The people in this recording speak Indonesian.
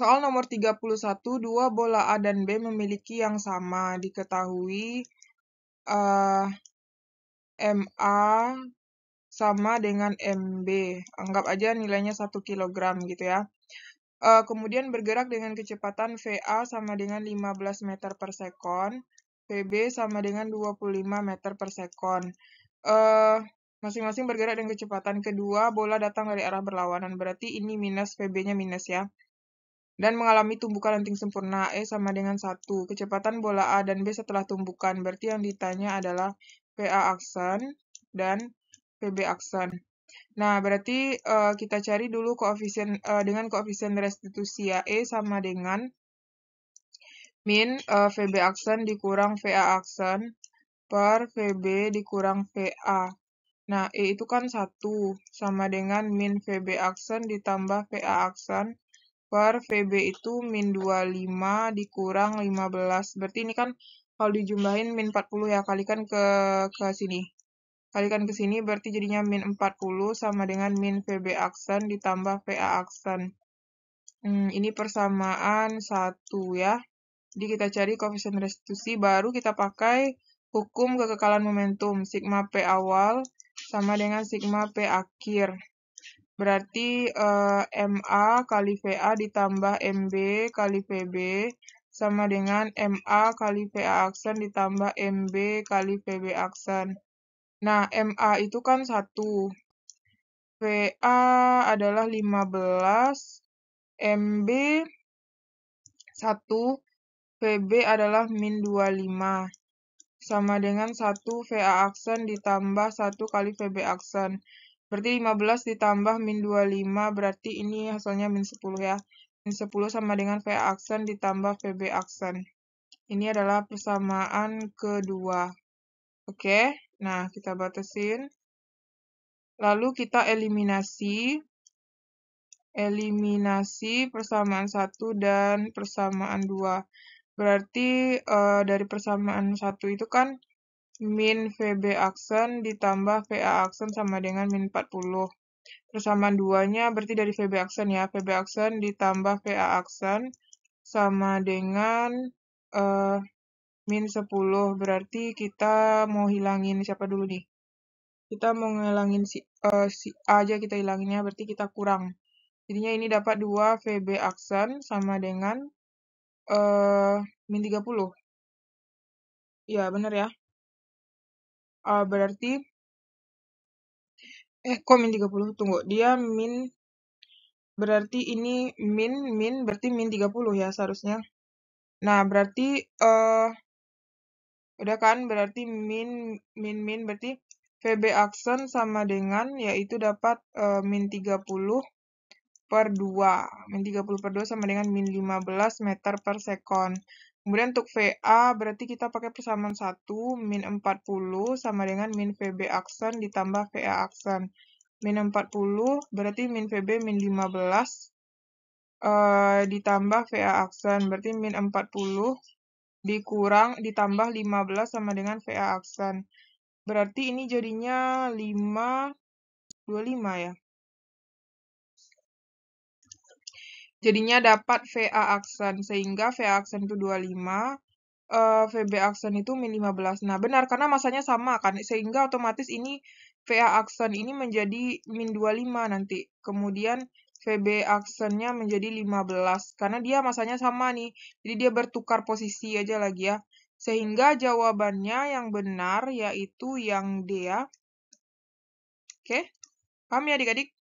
Soal nomor 31, dua bola A dan B memiliki yang sama. Diketahui uh, eh, MA sama dengan MB. Anggap aja nilainya 1 kg gitu ya. Uh, kemudian bergerak dengan kecepatan VA sama dengan 15 meter per sekon. VB sama dengan 25 meter per sekon. Uh, Masing-masing bergerak dengan kecepatan kedua, bola datang dari arah berlawanan. Berarti ini minus VB-nya minus ya dan mengalami tumbukan lenting sempurna E sama dengan 1. Kecepatan bola A dan B setelah tumbukan, berarti yang ditanya adalah PA aksen dan PB aksen. Nah, berarti uh, kita cari dulu koefisien uh, dengan koefisien restitusi a E sama dengan min uh, e, VB aksen dikurang VA aksen per VB dikurang VA. Nah, E itu kan 1 sama dengan min VB aksen ditambah VA aksen per VB itu min 25 dikurang 15. Berarti ini kan kalau dijumlahin min 40 ya, kalikan ke ke sini. Kalikan ke sini berarti jadinya min 40 sama dengan min VB aksen ditambah VA aksen. Hmm, ini persamaan 1 ya. Jadi kita cari koefisien restitusi baru kita pakai hukum kekekalan momentum sigma P awal sama dengan sigma P akhir. Berarti uh, eh, MA kali VA ditambah MB kali VB sama dengan MA kali VA aksen ditambah MB kali VB aksen. Nah, MA itu kan 1. VA adalah 15, MB 1, VB adalah min 25 sama dengan 1 VA aksen ditambah 1 kali VB aksen. Berarti 15 ditambah min 25, berarti ini hasilnya min 10 ya. Min 10 sama dengan V aksen ditambah VB aksen. Ini adalah persamaan kedua. Oke, nah kita batasin. Lalu kita eliminasi. Eliminasi persamaan 1 dan persamaan 2. Berarti e, dari persamaan 1 itu kan min VB aksen ditambah VA aksen sama dengan min 40. Persamaan duanya berarti dari VB aksen ya. VB aksen ditambah VA aksen sama dengan uh, min 10. Berarti kita mau hilangin siapa dulu nih? Kita mau ngelangin si, uh, si A aja kita hilanginnya, berarti kita kurang. Jadinya ini dapat 2 VB aksen sama dengan uh, min 30. Ya, benar ya uh, berarti eh kok min 30? Tunggu, dia min berarti ini min min berarti min 30 ya seharusnya. Nah, berarti eh udah kan berarti min min min berarti VB aksen sama dengan yaitu dapat uh, min 30 per 2. Min 30 per 2 sama dengan min 15 meter per second Kemudian untuk VA berarti kita pakai persamaan 1 min 40 sama dengan min VB aksen ditambah VA aksen. Min 40 berarti min VB min 15 Uh, eh, ditambah VA aksen berarti min 40 dikurang ditambah 15 sama dengan VA aksen berarti ini jadinya 5 25 ya Jadinya dapat VA aksen, sehingga VA aksen itu 25, uh, VB aksen itu min 15. Nah, benar, karena masanya sama kan, sehingga otomatis ini VA aksen ini menjadi min 25 nanti. Kemudian VB aksennya menjadi 15, karena dia masanya sama nih, jadi dia bertukar posisi aja lagi ya. Sehingga jawabannya yang benar yaitu yang D ya. Oke, paham ya adik-adik?